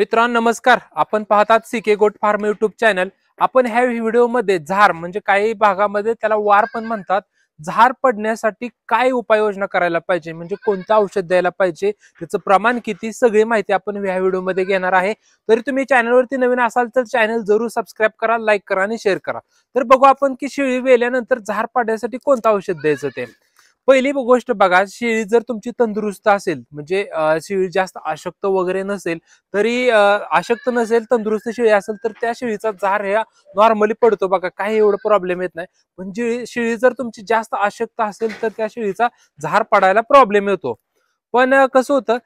मित्रांनो नमस्कार आपण पाहतात सिके गोट फार्म युट्यूब चॅनल आपण ह्या व्हिडिओ मध्ये झार म्हणजे काही भागामध्ये त्याला वार पण म्हणतात झार पडण्यासाठी काय उपाययोजना करायला पाहिजे म्हणजे कोणतं औषध द्यायला पाहिजे त्याचं प्रमाण किती सगळी माहिती आपण ह्या व्हिडिओमध्ये घेणार आहे तरी तुम्ही चॅनलवरती नवीन असाल तर चॅनल जरूर सबस्क्राईब करा लाईक करा आणि शेअर करा तर बघू आपण की शिळी वेल्यानंतर झार पाडण्यासाठी कोणतं औषध द्यायचं ते पहिली गोष्ट बघा शेळी जर तुमची तंदुरुस्त असेल म्हणजे शेळी जास्त अशक्त वगैरे नसेल तरी अशक्त नसेल तंदुरुस्त शेळी असेल तर त्या शेळीचा जार ह्या नॉर्मली पडतो बघा काही एवढं प्रॉब्लेम येत नाही पण शेळी जर तुमची जास्त अशक्त असेल तर त्या शेळीचा झार पडायला प्रॉब्लेम येतो पण कसं होतं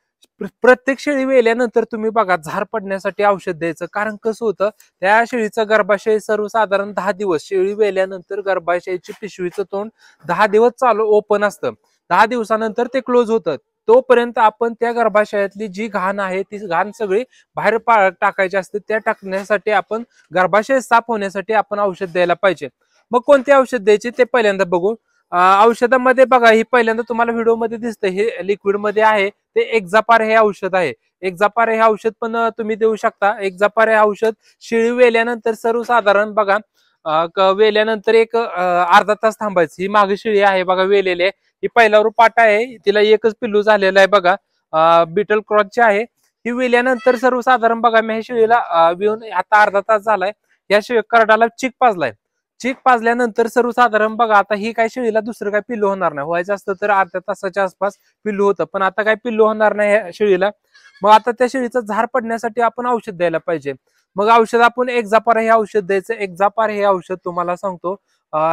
प्रत्येक शेळी वेल्यानंतर तुम्ही बघा झार पडण्यासाठी औषध द्यायचं कारण कसं होतं त्या शेळीचं गर्भाशय सर्वसाधारण दहा दिवस शेळी वेल्यानंतर गर्भाशयाची पिशवीचं तोंड दहा दिवस चालू ओपन असतं दहा दिवसानंतर ते क्लोज होतं तोपर्यंत आपण त्या गर्भाशयातली जी घाण आहे ती घाण सगळी बाहेर टाकायची असते त्या टाकण्यासाठी आपण गर्भाशय साफ होण्यासाठी आपण औषध द्यायला पाहिजे मग कोणते औषध द्यायचे ते पहिल्यांदा बघू औषधामध्ये बघा ही पहिल्यांदा तुम्हाला व्हिडिओमध्ये दिसतं हे मध्ये आहे ते एक एक्झापार हे औषध आहे एक्झापार हे औषध पण तुम्ही देऊ शकता एक एक्झापार हे औषध शिळी वेल्यानंतर सर्वसाधारण बघा वेल्यानंतर एक अर्धा तास थांबायचं ही मागे शिळी आहे बघा वेलेली आहे ही पहिल्यावर पाटा आहे तिला एकच पिल्लू झालेला आहे बघा बिटल क्रॉसची आहे ही वेल्यानंतर सर्वसाधारण बघा मी ह्या शिळीला विहून आता अर्धा तास झालाय या शिळ करडाला चिक पाजलाय चीक पाजल्यानंतर सर्वसाधारण बघा आता ही काय शेळीला दुसरं काय पिल्लू होणार नाही व्हायचं असतं तर अर्ध्या तासाच्या आसपास पिल्लू होतं पण आता काय पिल्लू होणार नाही या शेळीला मग आता त्या शेळीचं झाड पडण्यासाठी आपण औषध द्यायला पाहिजे मग औषध आपण एक्झापार हे औषध द्यायचं एक्झापार हे औषध तुम्हाला सांगतो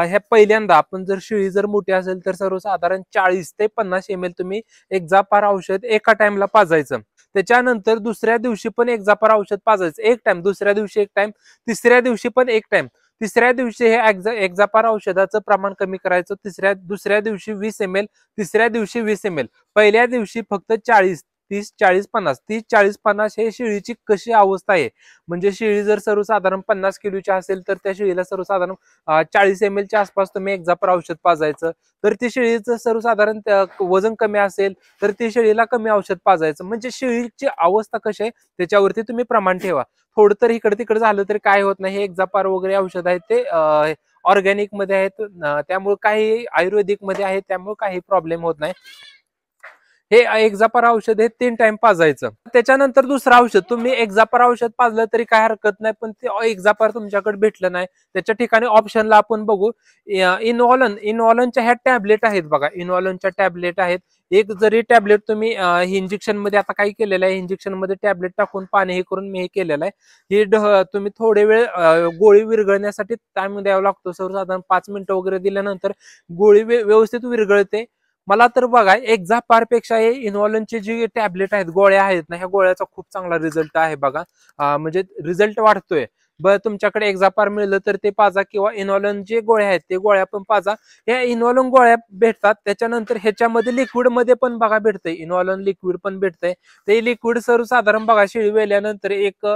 हे पहिल्यांदा आपण जर शेळी जर मोठी असेल तर सर्वसाधारण चाळीस ते पन्नास एम एल तुम्ही एक्झापार औषध एका टाइमला पाजायचं त्याच्यानंतर दुसऱ्या दिवशी पण एक्झापार औषध पाजायचं एक टाइम दुसऱ्या दिवशी एक टाइम तिसऱ्या दिवशी पण एक टाइम तिसऱ्या दिवशी हे एक्झापार औषधाचं प्रमाण कमी करायचं तिसऱ्या दुसऱ्या दिवशी वीस एम एल तिसऱ्या दिवशी वीस एम एल पहिल्या दिवशी फक्त चाळीस तीस चाळीस पन्नास तीस चाळीस पन्नास हे शेळीची कशी अवस्था आहे म्हणजे शेळी जर सर्वसाधारण पन्नास किलोची असेल तर त्या शेळीला सर्वसाधारण चाळीस एम एलच्या आसपास तुम्ही एक्झापर औषध पाजायचं तर ती शेळीचं सर्वसाधारण वजन कमी असेल तर ती शेळीला कमी औषध पाजायचं म्हणजे शिळीची अवस्था कशी आहे त्याच्यावरती तुम्ही प्रमाण ठेवा थोडं तर इकडे तिकडे झालं तरी काय होत नाही हे एक्झापार वगैरे औषध आहेत ते ऑर्गॅनिक मध्ये आहेत त्यामुळे काही आयुर्वेदिक मध्ये आहेत त्यामुळे काही प्रॉब्लेम होत नाही हे एक्झापर औषध हे तीन टाइम पाजायचं त्याच्यानंतर दुसरं औषध तुम्ही एक्झापर औषध पाजलं तरी काय हरकत नाही पण ते एक्झापर तुमच्याकडे भेटलं नाही त्याच्या ठिकाणी ऑप्शनला आपण बघू इनवॉलन इनवॉलनच्या ह्या टॅबलेट आहेत बघा इनवॉलनच्या टॅबलेट आहेत एक जरी टॅबलेट तुम्ही इंजेक्शन मध्ये आता काही केलेलं आहे इंजेक्शन मध्ये टॅबलेट टाकून पाणी हे करून मी हे केलेलं आहे हे तुम्ही थोडे वेळ गोळी विरघळण्यासाठी टाइम द्यावा लागतो सर्वसाधारण पाच मिनिटं वगैरे दिल्यानंतर गोळी व्यवस्थित विरघळते मला तर बघा एक पेक्षा हे इन्व्हॉलनचे जे टॅबलेट आहेत गोळ्या आहेत ना ह्या गोळ्याचा खूप चांगला रिझल्ट आहे बघा म्हणजे रिझल्ट वाढतोय बर तुमच्याकडे एक्झापार मिळलं तर ते पाजा किंवा इनॉलन जे गोळ्या आहेत ते गोळ्या पण पाजा ह्या इनॉलन गोळ्या भेटतात त्याच्यानंतर ह्याच्यामध्ये मध्ये पण बघा भेटतंय इनॉलन लिक्विड पण भेटतंय ते लिक्विड सर्वसाधारण बघा शिळी वेल्यानंतर एक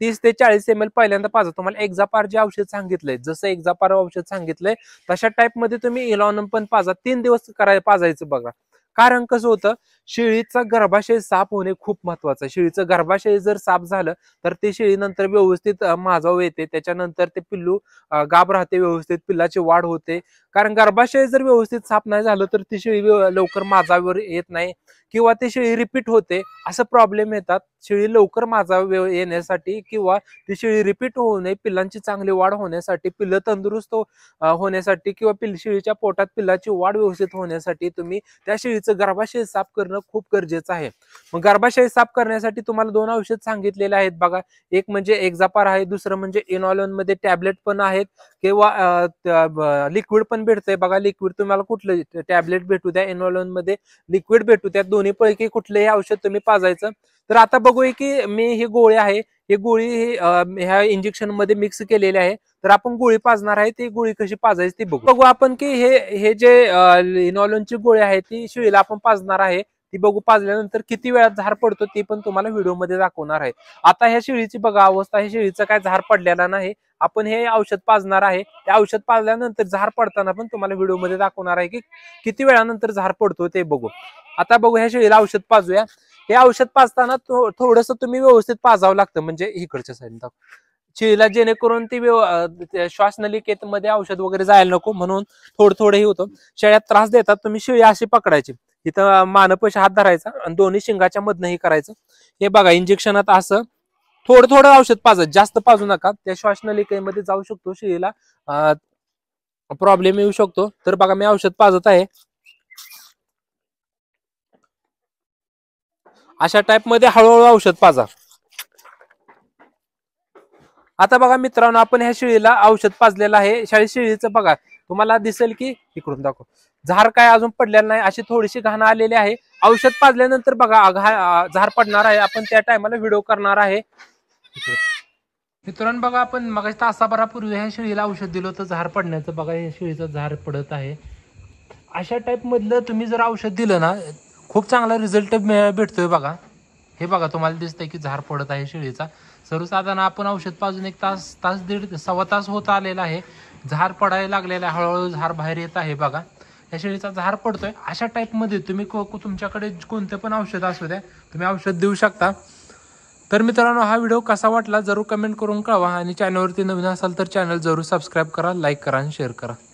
तीस ते चाळीस एम एल पहिल्यांदा पाजा तुम्हाला एक्झापार जे औषध सांगितलंय जसं एक्झापार औषध सांगितलंय तशा मध्ये तुम्ही इनॉलन पण पाजा तीन दिवस करायला पाजायचं बघा कारण कसं होतं शेळीचा गर्भाशय साफ होणे खूप महत्वाचं आहे शेळीचं गर्भाशय जर साफ झालं तर ते शेळीनंतर व्यवस्थित माजाव येते त्याच्यानंतर ते पिल्लू गाब राहते व्यवस्थित पिल्लाची वाढ होते कारण गर्भाशय जर व्यवस्थित साफ नाही झालं तर ती शेळी लवकर माजावर येत नाही किंवा ते शेळी रिपीट होते असं प्रॉब्लेम येतात शेळी लवकर माझा वेळ येण्यासाठी किंवा ती शेळी रिपीट होऊ नये पिल्लांची चांगली वाढ होण्यासाठी पिल्लं तंदुरुस्त होण्यासाठी किंवा पिल शेळीच्या पोटात पिल्लाची वाढ व्यवस्थित होण्यासाठी तुम्ही त्या शेळीचं गर्भाशय साफ करणं खूप गरजेचं आहे मग गर्भाशय साफ करण्यासाठी तुम्हाला दोन औषध सांगितलेले आहेत बघा एक म्हणजे एक्झापार आहे दुसरं म्हणजे इनॉलॉन मध्ये टॅबलेट पण आहेत किंवा लिक्विड पण भेटतंय बघा लिक्विड तुम्हाला कुठलं टॅबलेट भेटू द्या एनॉलॉन मध्ये लिक्विड भेटू द्या दोन्ही पैकी कुठलंही औषध तुम्ही पाजायचं तर आता बघूया की मी हे गोळी आहे हे गोळी ह्या इंजेक्शन मध्ये मिक्स केलेले आहे तर आपण गोळी पाजणार आहे ती गोळी कशी पाजायची ती बघू बघू आपण की हे हे जे इनॉलॉनची गोळी आहे ती शिळीला आपण पाजणार आहे ती बघू पाजल्यानंतर किती वेळात झार पडतो ती पण तुम्हाला व्हिडिओमध्ये दाखवणार आहे आता ह्या शिळीची बघा अवस्था ह्या शिळीचं काय झार पडलेला नाही आपण हे औषध पाजणार आहे हे औषध पाजल्यानंतर झाड पडताना पण तुम्हाला व्हिडिओमध्ये दाखवणार आहे की किती वेळानंतर झाड पडतो ते बघू आता बघू ह्या शेळीला औषध पाजूया हे औषध पाजताना थोडस तुम्ही व्यवस्थित पाजावं लागतं म्हणजे इकडच्या साईडला शेळीला जेणेकरून ती श्वासनलिकेत मध्ये औषध वगैरे जायला नको म्हणून थोडं थोडं हे होतं शेळ्यात त्रास देतात तुम्ही शेळी अशी पकडायची इथं मानपैसे हात धरायचा आणि दोन्ही शिंगाच्या मधनंही करायचं हे बघा इंजेक्शनात असं थोडं थोडं औषध पाजत जास्त पाजू नका त्या श्वासनलिकेमध्ये जाऊ शकतो शिळीला प्रॉब्लेम येऊ शकतो तर बघा मी औषध पाजत आहे अशा टाइप मध्ये हळूहळू औषध पाजा आता बघा मित्रांनो आपण ह्या शिळीला औषध पाजलेलं आहे शाळे शिळीचं बघा तुम्हाला दिसेल की इकडून दाखव झार काय अजून पडलेलं नाही अशी थोडीशी घाण आलेली आहे औषध पाजल्यानंतर बघा झार पडणार आहे आपण त्या टायमाला व्हिडिओ करणार आहे मित्रांनो बघा आपण मग तासाभरापूर्वी ह्या शिळीला औषध दिलं होतं झार पडण्याचं बघा या शिळीचं झाड पडत आहे अशा टाईपमधलं तुम्ही जर औषध दिलं ना खूप चांगला रिझल्ट भेटतोय बघा हे बघा तुम्हाला दिसतंय की झाड पडत आहे शिळीचा सर्वसाधारण आपण औषध पाजून एक तास तास दीड सव्वा तास होत आलेला आहे झार पडायला लागलेला आहे हळूहळू झाड बाहेर येत आहे बघा या शिळीचा झाड पडतोय अशा टाईपमध्ये तुम्ही तुमच्याकडे कोणते पण औषध असू द्या तुम्ही औषध देऊ शकता तर मित्रांनो हा व्हिडिओ कसा वाटला जरूर कमेंट करून कळवा आणि चॅनलवरती नवीन असाल तर चॅनल जरूर सबस्क्राईब करा लाईक करा आणि शेअर करा